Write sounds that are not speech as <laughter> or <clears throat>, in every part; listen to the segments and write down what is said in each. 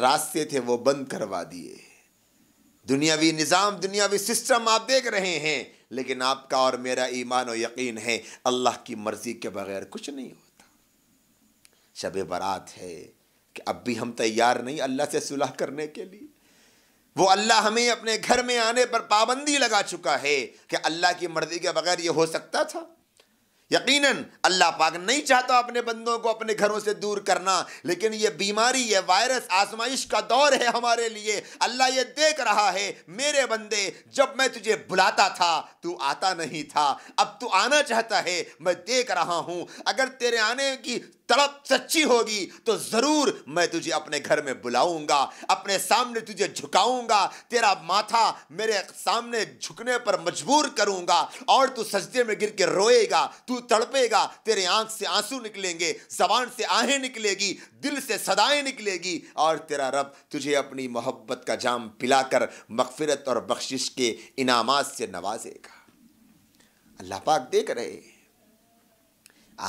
راستے تھے وہ بند کروا دیے دنیاوی سسٹم آپ دیکھ رہے ہیں لیکن آپ کا اور میرا ایمان و یقین ہے اللہ کی مرضی کے بغیر کچھ نہیں ہوتا شب برات ہے کہ اب بھی ہم تیار نہیں اللہ سے صلح کرنے کے لیے وہ اللہ ہمیں اپنے گھر میں آنے پر پابندی لگا چکا ہے کہ اللہ کی مرضی کے بغیر یہ ہو سکتا تھا یقیناً اللہ پاک نہیں چاہتا اپنے بندوں کو اپنے گھروں سے دور کرنا لیکن یہ بیماری یہ وائرس آزمائش کا دور ہے ہمارے لیے اللہ یہ دیکھ رہا ہے میرے بندے جب میں تجھے بلاتا تھا تو آتا نہیں تھا اب تو آنا چاہتا ہے میں دیکھ رہا ہوں اگر تیرے آنے کی تڑپ سچی ہوگی تو ضرور میں تجھے اپنے گھر میں بلاؤں گا اپنے سامنے تجھے جھکاؤں گا تیرا ماتھا میرے سامنے جھکنے پر مجبور کروں گا اور تو سجدے میں گر کے روئے گا تو تڑپے گا تیرے آنکھ سے آنسو نکلیں گے زبان سے آہیں نکلے گی دل سے صدائیں نکلے گی اور تیرا رب تجھے اپنی محبت کا جام پلا کر مغفرت اور بخشش کے انعامات سے نوازے گا اللہ پاک دیکھ رہے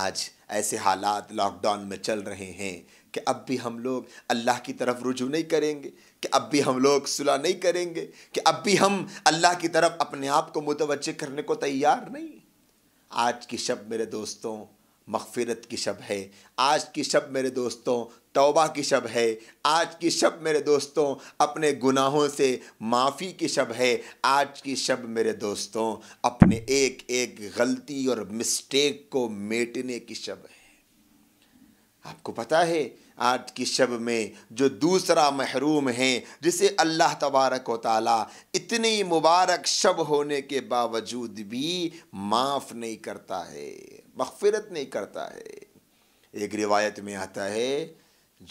آج ایسے حالات لاک ڈاؤن میں چل رہے ہیں کہ اب بھی ہم لوگ اللہ کی طرف رجوع نہیں کریں گے کہ اب بھی ہم لوگ صلاح نہیں کریں گے کہ اب بھی ہم اللہ کی طرف اپنے آپ کو متوجہ کرنے کو تیار نہیں آج کی شب میرے دوستوں مغفرت کی شب ہے آج کی شب میرے دوستوں توبہ کی شب ہے آج کی شب میرے دوستوں اپنے گناہوں سے معافی کی شب ہے آج کی شب میرے دوستوں اپنے ایک ایک غلطی اور مسٹیک کو میٹنے کی شب ہے آپ کو پتہ ہے آج کی شب میں جو دوسرا محروم ہے جسے اللہ تبارک و تعالیٰ اتنی مبارک شب ہونے کے باوجود بھی معاف نہیں کرتا ہے مغفرت نہیں کرتا ہے ایک روایت میں آتا ہے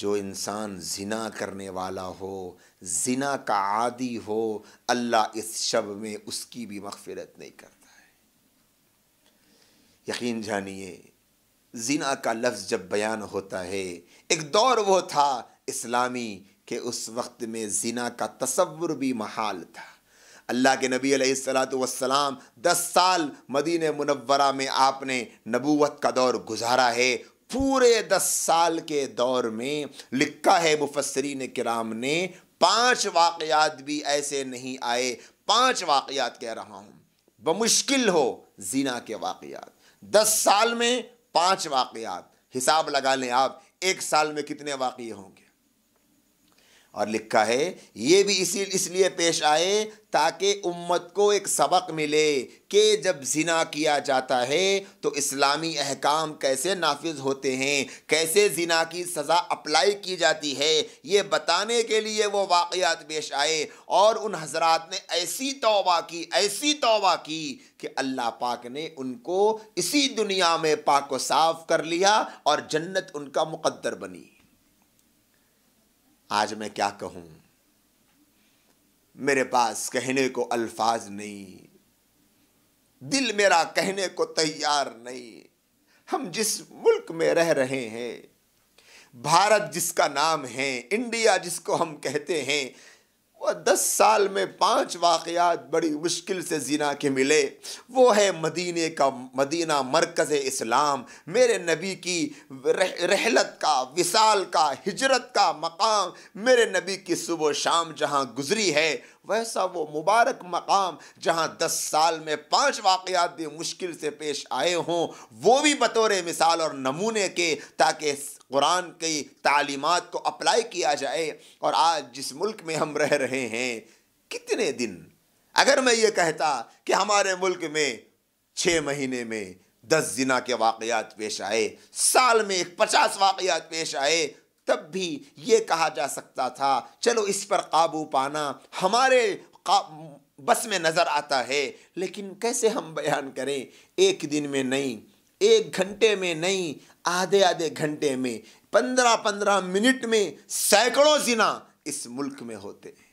جو انسان زنا کرنے والا ہو زنا کا عادی ہو اللہ اس شب میں اس کی بھی مغفرت نہیں کرتا ہے یقین جانیے زنا کا لفظ جب بیان ہوتا ہے ایک دور وہ تھا اسلامی کہ اس وقت میں زنا کا تصور بھی محال تھا اللہ کے نبی علیہ السلاۃ والسلام دس سال مدینہ منورہ میں آپ نے نبوت کا دور گزارا ہے پورے دس سال کے دور میں لکھا ہے مفسرین کرام نے پانچ واقعات بھی ایسے نہیں آئے پانچ واقعات کہہ رہا ہوں بمشکل ہو زینا کے واقعات دس سال میں پانچ واقعات حساب لگا لیں آپ ایک سال میں کتنے واقعے ہوں گے اور لکھا ہے یہ بھی اسی اس لیے پیش آئے تاکہ امت کو ایک سبق ملے کہ جب زنا کیا جاتا ہے تو اسلامی احکام کیسے نافذ ہوتے ہیں کیسے زنا کی سزا اپلائی کی جاتی ہے یہ بتانے کے لیے وہ واقعات پیش آئے اور ان حضرات نے ایسی توبہ کی ایسی توبہ کی کہ اللہ پاک نے ان کو اسی دنیا میں پاک و صاف کر لیا اور جنت ان کا مقدر بنی آج میں کیا کہوں میرے پاس کہنے کو الفاظ نہیں دل میرا کہنے کو تیار نہیں ہم جس ملک میں رہ رہے ہیں بھارت جس کا نام ہے انڈیا جس کو ہم کہتے ہیں وہ دس سال میں پانچ واقعات بڑی مشکل سے زنا کے ملے وہ ہے مدینہ کا مدینہ مرکز اسلام میرے نبی کی رحلت کا وصال کا ہجرت کا مقام میرے نبی کی صبح و شام جہاں گزری ہے ویسا وہ مبارک مقام جہاں دس سال میں پانچ واقعات بھی مشکل سے پیش آئے ہوں وہ بھی بطور مثال اور نمونے کے تاکہ قرآن کی تعلیمات کو اپلائی کیا جائے اور آج جس ملک میں ہم رہ رہے ہیں کتنے دن اگر میں یہ کہتا کہ ہمارے ملک میں چھ مہینے میں دس زنا کے واقعات پیش آئے سال میں ایک پچاس واقعات پیش آئے تب بھی یہ کہا جا سکتا تھا چلو اس پر قابو پانا ہمارے بس میں نظر آتا ہے لیکن کیسے ہم بیان کریں ایک دن میں نہیں ایک گھنٹے میں نہیں آدھے آدھے گھنٹے میں پندرہ پندرہ منٹ میں سینکڑوں زنا اس ملک میں ہوتے ہیں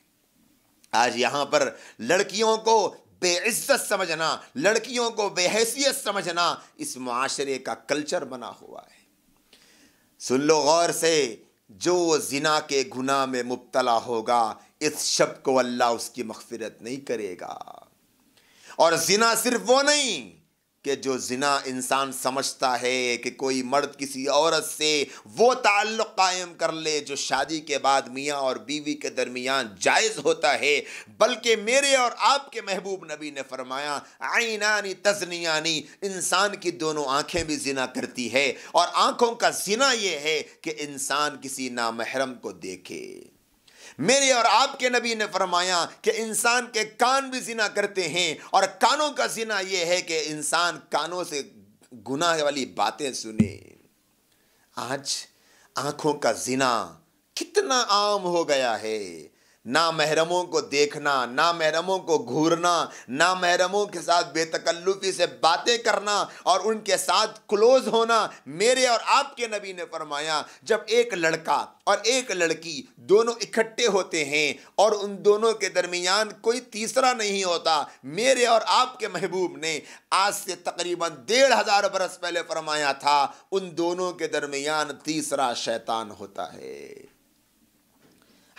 آج یہاں پر لڑکیوں کو بے عزت سمجھنا لڑکیوں کو بے حیثیت سمجھنا اس معاشرے کا کلچر بنا ہوا ہے سن لو غور سے جو زنا کے گناہ میں مبتلا ہوگا اس شب کو اللہ اس کی مغفرت نہیں کرے گا اور زنا صرف وہ نہیں کہ جو زنا انسان سمجھتا ہے کہ کوئی مرد کسی عورت سے وہ تعلق قائم کر لے جو شادی کے بعد میاں اور بیوی کے درمیان جائز ہوتا ہے بلکہ میرے اور آپ کے محبوب نبی نے فرمایا عینانی تزنیانی انسان کی دونوں آنکھیں بھی زنا کرتی ہے اور آنکھوں کا زنا یہ ہے کہ انسان کسی نامحرم کو دیکھے میرے اور آپ کے نبی نے فرمایا کہ انسان کے کان بھی زنا کرتے ہیں اور کانوں کا زنا یہ ہے کہ انسان کانوں سے گناہ والی باتیں سنے آج آنکھوں کا زنا کتنا عام ہو گیا ہے نہ محرموں کو دیکھنا نا محرموں کو گھورنا نا محرموں کے ساتھ بے تکلفی سے باتیں کرنا اور ان کے ساتھ کلوز ہونا میرے اور آپ کے نبی نے فرمایا جب ایک لڑکا اور ایک لڑکی دونوں اکھٹے ہوتے ہیں اور ان دونوں کے درمیان کوئی تیسرا نہیں ہوتا میرے اور آپ کے محبوب نے آج سے تقریباً ڈیڑھ ہزار برس پہلے فرمایا تھا ان دونوں کے درمیان تیسرا شیطان ہوتا ہے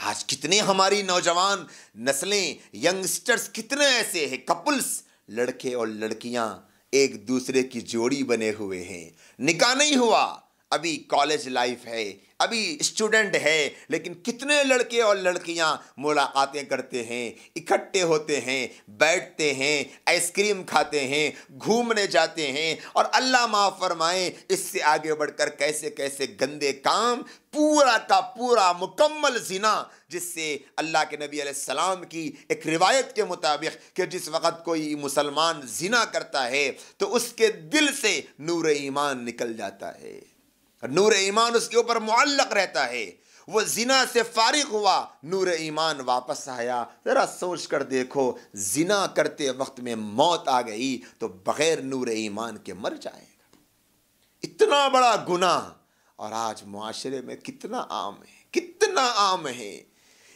آج کتنے ہماری نوجوان نسلیں ینگسٹرز کتنے ایسے ہیں کپلس لڑکے اور لڑکیاں ایک دوسرے کی جوڑی بنے ہوئے ہیں نکاح نہیں ہوا ابھی کالج لائف ہے ابھی اسٹوڈنٹ ہے لیکن کتنے لڑکے اور لڑکیاں ملاقاتیں کرتے ہیں اکٹھے ہوتے ہیں بیٹھتے ہیں آئس کریم کھاتے ہیں گھومنے جاتے ہیں اور اللہ ماں فرمائیں اس سے آگے بڑھ کر کیسے کیسے گندے کام پورا کا پورا مکمل زنا جس سے اللہ کے نبی علیہ السلام کی ایک روایت کے مطابق کہ جس وقت کوئی مسلمان زنا کرتا ہے تو اس کے دل سے نور ایمان نکل جاتا ہے نور ایمان اس کے اوپر معلق رہتا ہے وہ زنا سے فارغ ہوا نور ایمان واپس آیا ذرا سوچ کر دیکھو زنا کرتے وقت میں موت آ گئی تو بغیر نور ایمان کے مر جائے گا اتنا بڑا گناہ اور آج معاشرے میں کتنا عام ہے کتنا عام ہے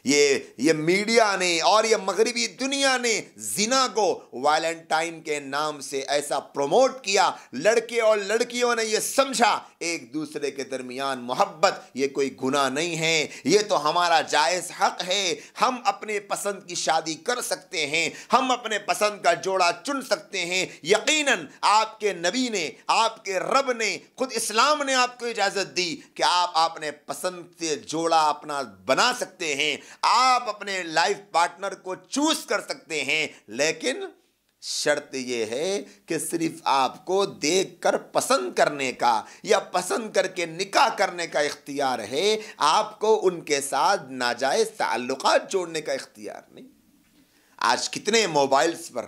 یہ یہ میڈیا نے اور یہ مغربی دنیا نے زنا کو ویلنٹائن کے نام سے ایسا پروموٹ کیا لڑکے اور لڑکیوں نے یہ سمجھا ایک دوسرے کے درمیان محبت یہ کوئی گناہ نہیں ہے یہ تو ہمارا جائز حق ہے ہم اپنے پسند کی شادی کر سکتے ہیں ہم اپنے پسند کا جوڑا چن سکتے ہیں یقیناً آپ کے نبی نے آپ کے رب نے خود اسلام نے آپ کو اجازت دی کہ آپ اپنے پسند سے جوڑا اپنا بنا سکتے ہیں آپ اپنے لائف پارٹنر کو چوز کر سکتے ہیں لیکن شرط یہ ہے کہ صرف آپ کو دیکھ کر پسند کرنے کا یا پسند کر کے نکاح کرنے کا اختیار ہے آپ کو ان کے ساتھ ناجائز تعلقات جوڑنے کا اختیار نہیں آج کتنے موبائلز پر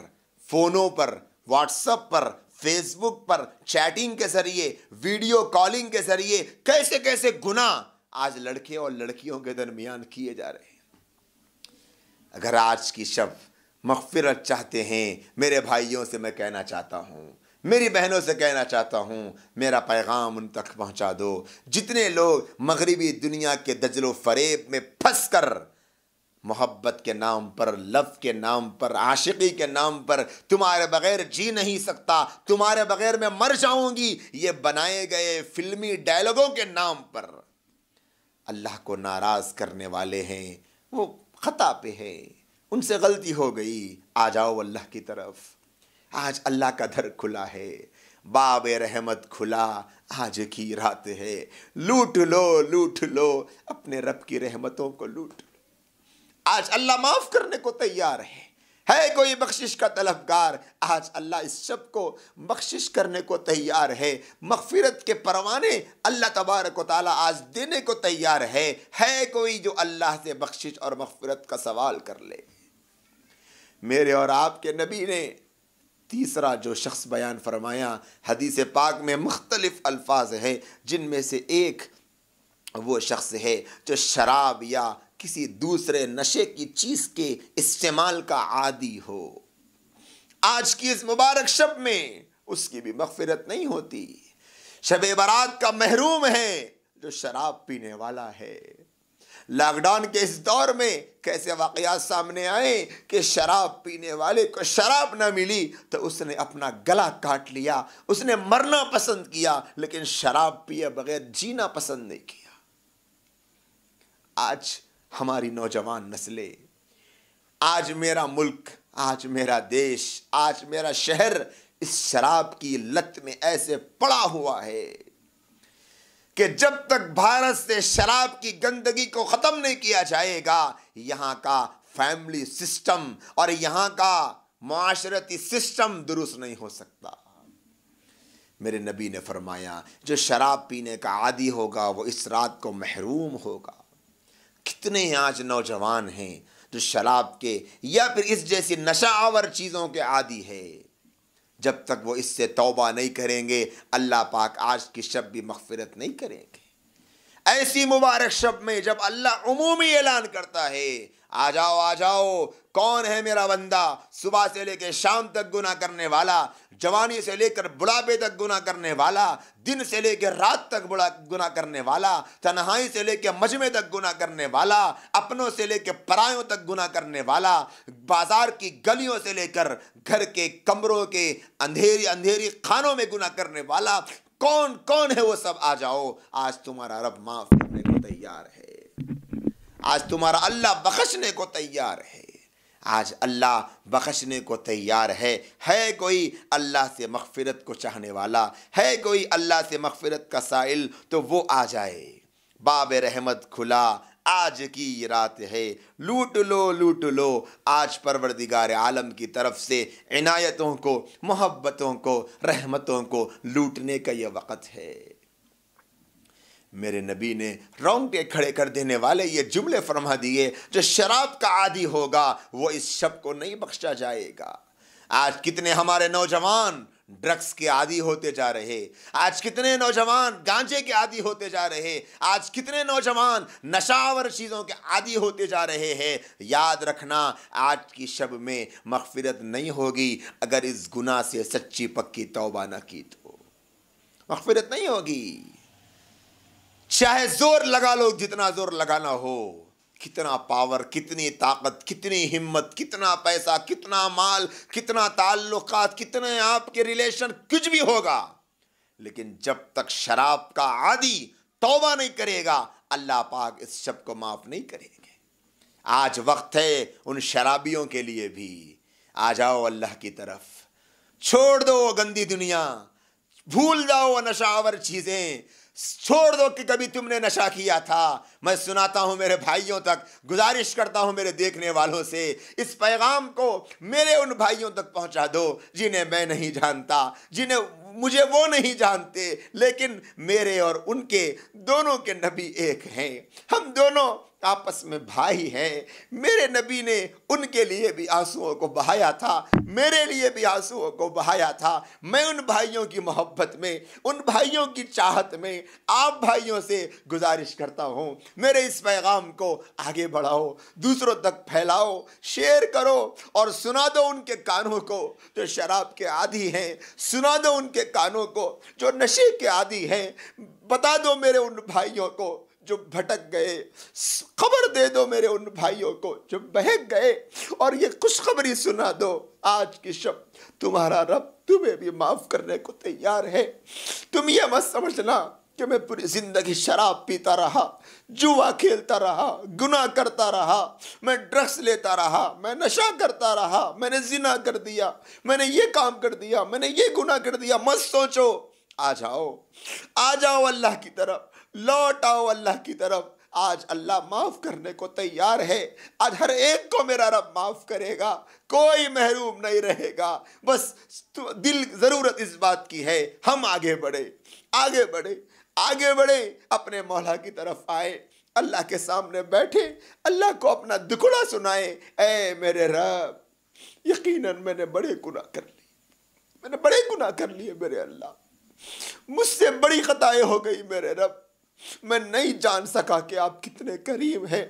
فونوں پر واٹس اپ پر فیس بک پر چیٹنگ کے ذریعے ویڈیو کالنگ کے ذریعے کیسے کیسے گناہ آج لڑکے اور لڑکیوں کے درمیان کیے جا رہے ہیں اگر آج کی شب مغفرت چاہتے ہیں میرے بھائیوں سے میں کہنا چاہتا ہوں میری بہنوں سے کہنا چاہتا ہوں میرا پیغام ان تک پہنچا دو جتنے لوگ مغربی دنیا کے دجل و فریب میں پھنس کر محبت کے نام پر لف کے نام پر عاشقی کے نام پر تمہارے بغیر جی نہیں سکتا تمہارے بغیر میں مر جاؤں گی یہ بنائے گئے فلمی ڈائلاگوں کے نام پر اللہ کو ناراض کرنے والے ہیں وہ خطا پہ ہے ان سے غلطی ہو گئی آ جاؤ اللہ کی طرف آج اللہ کا در کھلا ہے باب رحمت کھلا آج کی رات ہے لوٹ لو لوٹ لو اپنے رب کی رحمتوں کو لوٹ لو آج اللہ معاف کرنے کو تیار ہے ہے کوئی بخشش کا طلبگار آج اللہ اس شب کو بخشش کرنے کو تیار ہے مغفرت کے پروانے اللہ تبارک و تعالیٰ آج دینے کو تیار ہے ہے کوئی جو اللہ سے بخشش اور مغفرت کا سوال کر لے میرے اور آپ کے نبی نے تیسرا جو شخص بیان فرمایا حدیث پاک میں مختلف الفاظ ہیں جن میں سے ایک وہ شخص ہے جو شراب یا کسی دوسرے نشے کی چیز کے استعمال کا عادی ہو آج کی اس مبارک شب میں اس کی بھی مغفرت نہیں ہوتی شب برات کا محروم ہے جو شراب پینے والا ہے لاک ڈاؤن کے دور میں کیسے واقعات سامنے آئے کہ شراب پینے والے کو شراب نہ ملی تو اس نے اپنا گلا کاٹ لیا اس نے مرنا پسند کیا لیکن شراب پیے بغیر جینا پسند نہیں کیا آج ہماری نوجوان نسلیں آج میرا ملک آج میرا دیش آج میرا شہر اس شراب کی لت میں ایسے پڑا ہوا ہے کہ جب تک بھارت سے شراب کی گندگی کو ختم نہیں کیا جائے گا یہاں کا فیملی سسٹم اور یہاں کا معاشرتی سسٹم درست نہیں ہو سکتا میرے نبی نے فرمایا جو شراب پینے کا عادی ہوگا وہ اس رات کو محروم ہوگا کتنے آج نوجوان ہیں جو شراب کے یا پھر اس جیسی نشہ آور چیزوں کے عادی ہے جب تک وہ اس سے توبہ نہیں کریں گے اللہ پاک آج کی شب بھی مغفرت نہیں کریں گے ایسی مبارک شب میں جب اللہ عمومی اعلان کرتا ہے آ جاؤ آ جاؤ کون ہے میرا بندہ صبح سے لے کے شام تک گناہ کرنے والا جوانی سے لے کر بڑھاپے تک گناہ کرنے والا دن سے لے کے رات تک بڑا گناہ کرنے والا تنہائی سے لے کے مجمع تک گناہ کرنے والا اپنوں سے لے کے پرایوں تک گناہ کرنے والا بازار کی گلیوں سے لے کر گھر کے کمروں کے اندھیری اندھیری خانوں میں گناہ کرنے والا کون کون ہے وہ سب آ جاؤ آج تمہارا رب معاف کرنے کو تیار ہے آج تمہارا اللہ بخشنے کو تیار ہے آج اللہ بخشنے کو تیار ہے ہے کوئی اللہ سے مغفرت کو چاہنے والا ہے کوئی اللہ سے مغفرت کا سائل تو وہ آ جائے باب رحمت کھلا آج کی رات ہے لوٹ لو لوٹ لو آج پروردگار عالم کی طرف سے عنایتوں کو محبتوں کو رحمتوں کو لوٹنے کا یہ وقت ہے میرے نبی نے رونگٹے کھڑے کر دینے والے یہ جملے فرما دیے جو شراب کا عادی ہوگا وہ اس شب کو نہیں بخشا جائے گا آج کتنے ہمارے نوجوان ڈرگس کے عادی ہوتے جا رہے آج کتنے نوجوان گانجے کے عادی ہوتے جا رہے آج کتنے نوجوان نشاور چیزوں کے عادی ہوتے جا رہے ہیں یاد رکھنا آج کی شب میں مغفرت نہیں ہوگی اگر اس گناہ سے سچی پکی توبہ نہ کی تو مغفرت نہیں ہوگی چاہے زور لگا لو جتنا زور لگانا ہو کتنا پاور کتنی طاقت کتنی ہمت کتنا پیسہ کتنا مال کتنا تعلقات کتنے آپ کے ریلیشن کچھ بھی ہوگا لیکن جب تک شراب کا عادی توبہ نہیں کرے گا اللہ پاک اس شب کو معاف نہیں کریں گے آج وقت ہے ان شرابیوں کے لیے بھی آ جاؤ اللہ کی طرف چھوڑ دو گندی دنیا بھول جاؤ نشاور چیزیں چھوڑ دو کہ کبھی تم نے نشہ کیا تھا میں سناتا ہوں میرے بھائیوں تک گزارش کرتا ہوں میرے دیکھنے والوں سے اس پیغام کو میرے ان بھائیوں تک پہنچا دو جنہیں میں نہیں جانتا جنہیں مجھے وہ نہیں جانتے لیکن میرے اور ان کے دونوں کے نبی ایک ہیں ہم دونوں آپس میں بھائی ہیں میرے نبی نے ان کے لیے بھی آنسوؤں کو بہایا تھا میرے لیے بھی آنسوؤں کو بہایا تھا میں ان بھائیوں کی محبت میں ان بھائیوں کی چاہت میں آپ بھائیوں سے گزارش کرتا ہوں میرے اس پیغام کو آگے بڑھاؤ دوسروں تک پھیلاؤ شیئر کرو اور سنا دو ان کے کانوں کو جو شراب کے عادی ہیں سنا دو ان کے کانوں کو جو نشے کے عادی ہیں بتا دو میرے ان بھائیوں کو جو بھٹک گئے خبر دے دو میرے ان بھائیوں کو جو بہک گئے اور یہ خوشخبری سنا دو آج کی شب تمہارا رب تمہیں بھی معاف کرنے کو تیار ہے تم یہ مت سمجھنا کہ میں پوری زندگی شراب پیتا رہا جوا کھیلتا رہا گناہ کرتا رہا میں ڈرگس لیتا رہا میں نشہ کرتا رہا میں نے زنا کر دیا میں نے یہ کام کر دیا میں نے یہ گناہ کر دیا مت سوچو آ جاؤ آ جاؤ اللہ کی طرف لوٹ آؤ اللہ کی طرف آج اللہ معاف کرنے کو تیار ہے آج ہر ایک کو میرا رب معاف کرے گا کوئی محروم نہیں رہے گا بس دل ضرورت اس بات کی ہے ہم آگے بڑھے آگے بڑھے آگے بڑھے اپنے مولا کی طرف آئے اللہ کے سامنے بیٹھے اللہ کو اپنا دکھڑا سنائے اے میرے رب یقیناً میں نے بڑے گناہ کر لیے میں نے بڑے گناہ کر لیے میرے اللہ مجھ سے بڑی خطائیں ہو گئی میرے رب میں نہیں جان سکا کہ آپ کتنے کریم ہیں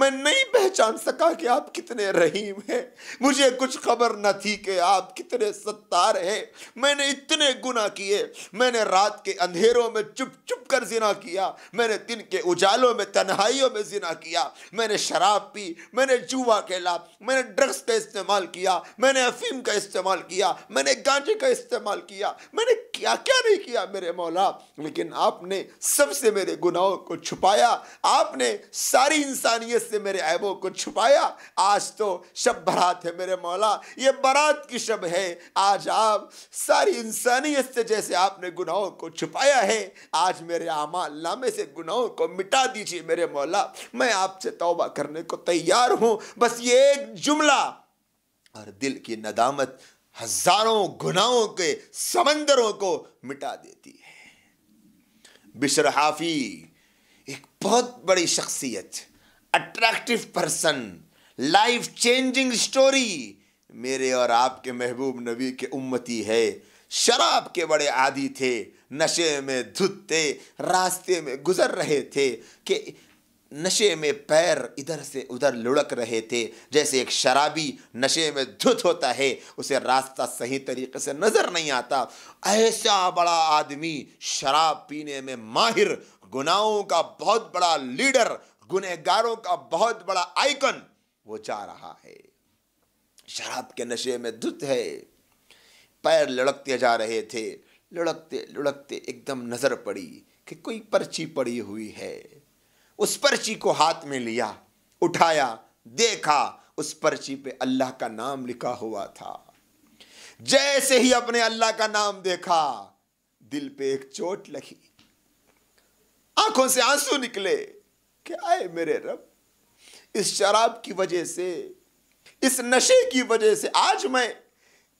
میں نہیں پہچان سکا کہ آپ کتنے رحیم ہیں مجھے کچھ خبر نہ تھی کہ آپ کتنے ستار ہیں میں نے اتنے گناہ کیے میں نے رات کے اندھیروں میں چپ چپ کر زنا کیا میں نے دن کے اجالوں میں تنہائیوں میں زنا کیا میں نے شراب پی میں نے جوا کھیلا میں نے ڈرگس کا استعمال کیا میں نے افیم کا استعمال کیا میں نے گانجے کا استعمال کیا میں نے کیا کیا نہیں کیا میرے مولا لیکن آپ نے سب سے میرے میرے گناہوں کو چھپایا آپ نے ساری انسانیت سے میرے عیبوں کو چھپایا آج تو شب برات ہے میرے مولا یہ برات کی شب ہے آج آپ ساری انسانیت سے جیسے آپ نے گناہوں کو چھپایا ہے آج میرے عام نامے سے گناہوں کو مٹا دیجیے میرے مولا میں آپ سے توبہ کرنے کو تیار ہوں بس یہ ایک جملہ اور دل کی ندامت ہزاروں گناہوں کے سمندروں کو مٹا دیتی بشرحافی ایک بہت بڑی شخصیت attractive person life changing story میرے اور آپ کے محبوب نبی کے امتی ہے شراب کے بڑے عادی تھے نشے میں دھت تھے راستے میں گزر رہے تھے کہ نشے میں پیر ادھر سے ادھر لڑک رہے تھے جیسے ایک شرابی نشے میں دھت ہوتا ہے اسے راستہ صحیح طریقے سے نظر نہیں آتا ایسا بڑا آدمی شراب پینے میں ماہر گناہوں کا بہت بڑا لیڈر گنہگاروں گاروں کا بہت بڑا آئیکن وہ جا رہا ہے شراب کے نشے میں دھت ہے پیر لڑکتے جا رہے تھے لڑکتے لڑکتے ایک دم نظر پڑی کہ کوئی پرچی پڑی ہوئی ہے اس پرچی کو ہاتھ میں لیا اٹھایا دیکھا اس پرچی پہ اللہ کا نام لکھا ہوا تھا جیسے ہی اپنے اللہ کا نام دیکھا دل پہ ایک چوٹ لگی آنکھوں سے آنسو نکلے کہ آئے میرے رب اس شراب کی وجہ سے اس نشے کی وجہ سے آج میں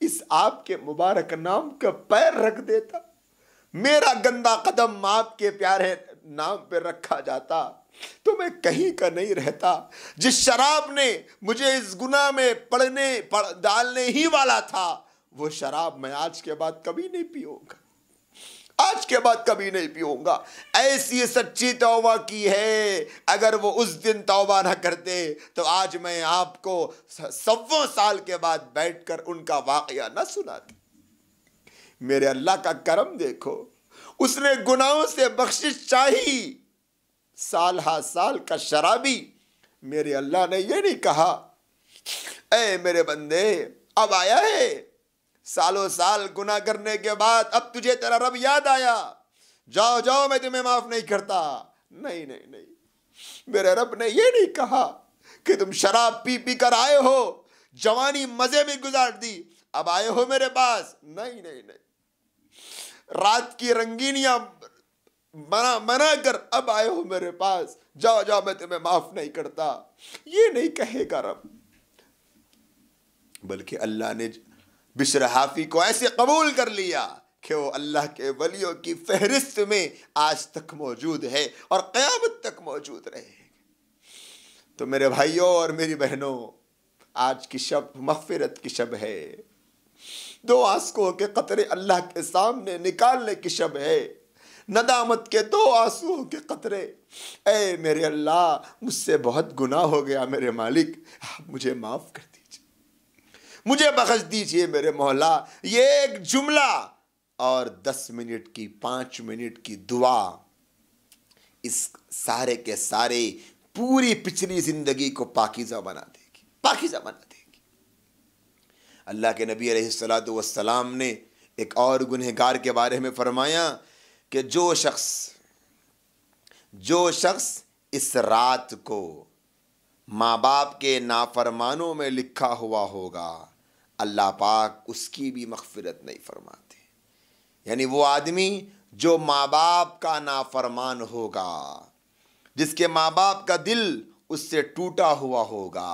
اس آپ کے مبارک نام کا پیر رکھ دیتا میرا گندا قدم آپ کے پیارے نام پہ رکھا جاتا تو میں کہیں کا نہیں رہتا جس شراب نے مجھے اس گناہ میں پڑھنے پڑ ڈالنے ہی والا تھا وہ شراب میں آج کے بعد کبھی نہیں پیوں گا آج کے بعد کبھی نہیں پیوں گا ایسی سچی توبہ کی ہے اگر وہ اس دن توبہ نہ کرتے تو آج میں آپ کو سو سال کے بعد بیٹھ کر ان کا واقعہ نہ سنا میرے اللہ کا کرم دیکھو اس نے گناہوں سے بخشش چاہی سال ہا سال کا شرابی میرے اللہ نے یہ نہیں کہا اے میرے بندے اب آیا ہے سالوں سال گناہ کرنے کے بعد اب تجھے تیرا رب یاد آیا جاؤ جاؤ میں تمہیں معاف نہیں کرتا نہیں نہیں نہیں میرے رب نے یہ نہیں کہا کہ تم شراب پی پی کر آئے ہو جوانی مزے میں گزار دی اب آئے ہو میرے پاس نہیں نہیں نہیں رات کی رنگینیاں منع منع کر اب آئے ہو میرے پاس جاؤ جاؤ میں تمہیں معاف نہیں کرتا یہ نہیں کہے گا رب بلکہ اللہ نے بشر حافی کو ایسے قبول کر لیا کہ وہ اللہ کے ولیوں کی فہرست میں آج تک موجود ہے اور قیامت تک موجود رہے تو میرے بھائیوں اور میری بہنوں آج کی شب مغفرت کی شب ہے دو آسکوں کے قطرے اللہ کے سامنے نکالنے کی شب ہے ندامت کے دو آنسو کے قطرے اے میرے اللہ مجھ سے بہت گناہ ہو گیا میرے مالک آپ مجھے معاف کر دیجئے مجھے بخش دیجئے میرے مولا یہ ایک جملہ اور دس منٹ کی پانچ منٹ کی دعا اس سارے کے سارے پوری پچھلی زندگی کو پاکیزہ بنا دے گی پاکیزہ بنا دے گی اللہ کے نبی علیہ السلام والسلام نے ایک اور گنہگار کے بارے میں فرمایا کہ جو شخص جو شخص اس رات کو ماں باپ کے نافرمانوں میں لکھا ہوا ہوگا اللہ پاک اس کی بھی مغفرت نہیں فرماتے یعنی وہ آدمی جو ماں باپ کا نافرمان ہوگا جس کے ماں باپ کا دل اس سے ٹوٹا ہوا ہوگا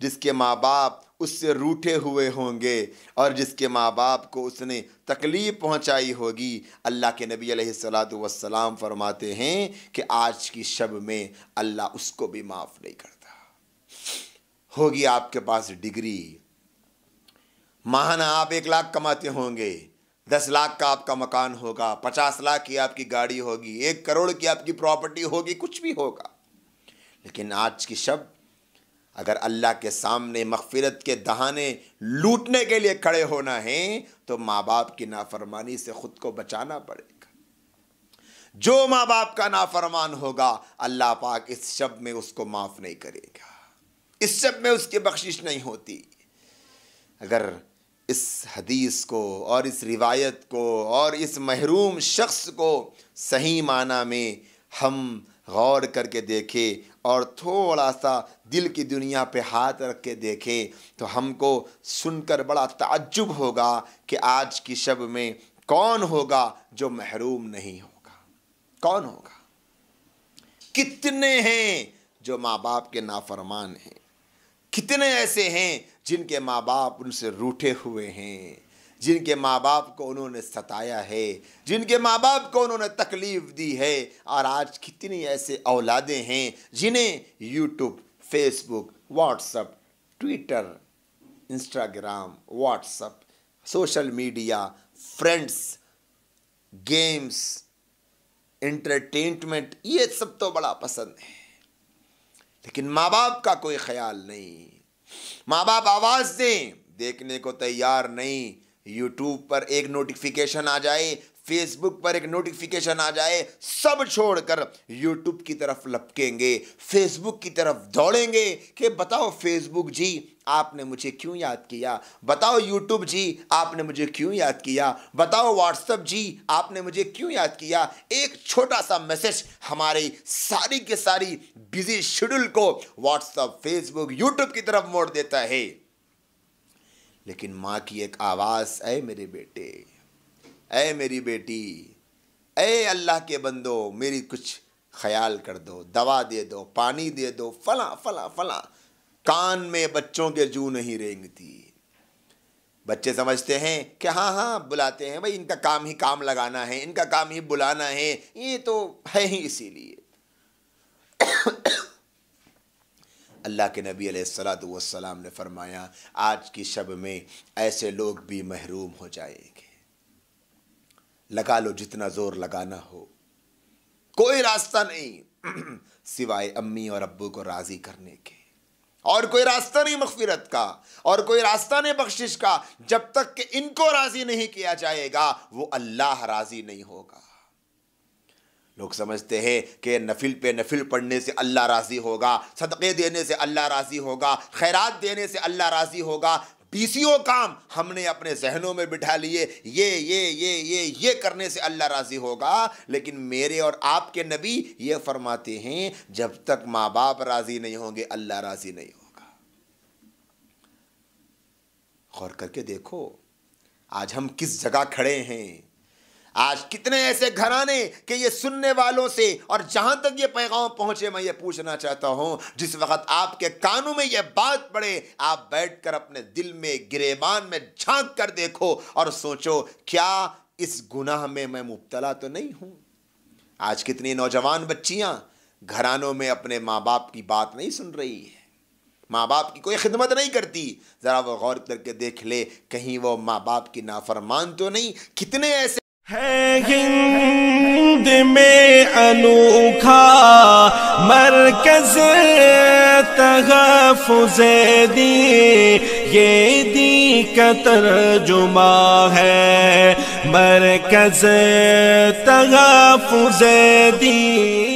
جس کے ماں باپ اس سے روٹے ہوئے ہوں گے اور جس کے ماں باپ کو اس نے تکلیف پہنچائی ہوگی اللہ کے نبی علیہ السلات وسلام فرماتے ہیں کہ آج کی شب میں اللہ اس کو بھی معاف نہیں کرتا ہوگی آپ کے پاس ڈگری ماہانہ آپ ایک لاکھ کماتے ہوں گے دس لاکھ کا آپ کا مکان ہوگا پچاس لاکھ کی آپ کی گاڑی ہوگی ایک کروڑ کی آپ کی پراپرٹی ہوگی کچھ بھی ہوگا لیکن آج کی شب اگر اللہ کے سامنے مغفرت کے دہانے لوٹنے کے لیے کھڑے ہونا ہے تو ماں باپ کی نافرمانی سے خود کو بچانا پڑے گا جو ماں باپ کا نافرمان ہوگا اللہ پاک اس شب میں اس کو معاف نہیں کرے گا اس شب میں اس کی بخشش نہیں ہوتی اگر اس حدیث کو اور اس روایت کو اور اس محروم شخص کو صحیح معنی میں ہم غور کر کے دیکھے اور تھوڑا سا دل کی دنیا پہ ہاتھ رکھ کے دیکھے تو ہم کو سن کر بڑا تعجب ہوگا کہ آج کی شب میں کون ہوگا جو محروم نہیں ہوگا کون ہوگا کتنے ہیں جو ماں باپ کے نافرمان ہیں کتنے ایسے ہیں جن کے ماں باپ ان سے روٹے ہوئے ہیں جن کے ماں باپ کو انہوں نے ستایا ہے جن کے ماں باپ کو انہوں نے تکلیف دی ہے اور آج کتنی ایسے اولادیں ہیں جنہیں YouTube Facebook WhatsApp Twitter Instagram WhatsApp social media friends games entertainment یہ سب تو بڑا پسند ہے لیکن ماں باپ کا کوئی خیال نہیں ماں باپ آواز دیں دیکھنے کو تیار نہیں یوٹیوب پر ایک نوٹیفیکیشن آ جائے فیس بک پر ایک نوٹیفیکیشن آ جائے سب چھوڑ کر یوٹیوب کی طرف لپکیں گے فیس بک کی طرف دوڑیں گے کہ بتاؤ فیس بک جی آپ نے مجھے کیوں یاد کیا بتاؤ یوٹیوب جی آپ نے مجھے کیوں یاد کیا بتاؤ واٹس اپ جی آپ نے مجھے کیوں یاد کیا ایک چھوٹا سا میسج ہماری ساری کے ساری بزی شیڈول کو WhatsApp Facebook YouTube کی طرف موڑ دیتا ہے لیکن ماں کی ایک آواز اے میرے بیٹے اے میری بیٹی اے اللہ کے بندو میری کچھ خیال کر دو دوا دے دو پانی دے دو فلاں فلاں فلاں کان میں بچوں کے جو نہیں رینگتی بچے سمجھتے ہیں کہ ہاں ہاں بلاتے ہیں بھائی ان کا کام ہی کام لگانا ہے ان کا کام ہی بلانا ہے یہ تو ہے ہی اسی لیے اللہ کے نبی علیہ السلاۃ والسلام نے فرمایا آج کی شب میں ایسے لوگ بھی محروم ہو جائیں گے لگا لو جتنا زور لگانا ہو کوئی راستہ نہیں <clears throat> سوائے امی اور ابو کو راضی کرنے کے اور کوئی راستہ نہیں مغفرت کا اور کوئی راستہ نہیں بخشش کا جب تک کہ ان کو راضی نہیں کیا جائے گا وہ اللہ راضی نہیں ہوگا لوگ سمجھتے ہیں کہ نفل پہ نفل پڑھنے سے اللہ راضی ہوگا صدقے دینے سے اللہ راضی ہوگا خیرات دینے سے اللہ راضی ہوگا بیسیوں کام ہم نے اپنے ذہنوں میں بٹھا لیے یہ یہ یہ یہ یہ کرنے سے اللہ راضی ہوگا لیکن میرے اور آپ کے نبی یہ فرماتے ہیں جب تک ماں باپ راضی نہیں ہوں گے اللہ راضی نہیں ہوگا غور کر کے دیکھو آج ہم کس جگہ کھڑے ہیں آج کتنے ایسے گھرانے کہ یہ سننے والوں سے اور جہاں تک یہ پیغام پہنچے میں یہ پوچھنا چاہتا ہوں جس وقت آپ کے کانوں میں یہ بات پڑے آپ بیٹھ کر اپنے دل میں گریبان میں جھانک کر دیکھو اور سوچو کیا اس گناہ میں میں مبتلا تو نہیں ہوں آج کتنی نوجوان بچیاں گھرانوں میں اپنے ماں باپ کی بات نہیں سن رہی ہے ماں باپ کی کوئی خدمت نہیں کرتی ذرا وہ غور کر کے دیکھ لے کہیں وہ ماں باپ کی نافرمان تو نہیں کتنے ایسے ہند میں انوکھا مرکز کز دی یہ دی کا ترجمہ ہے مرکز کز دی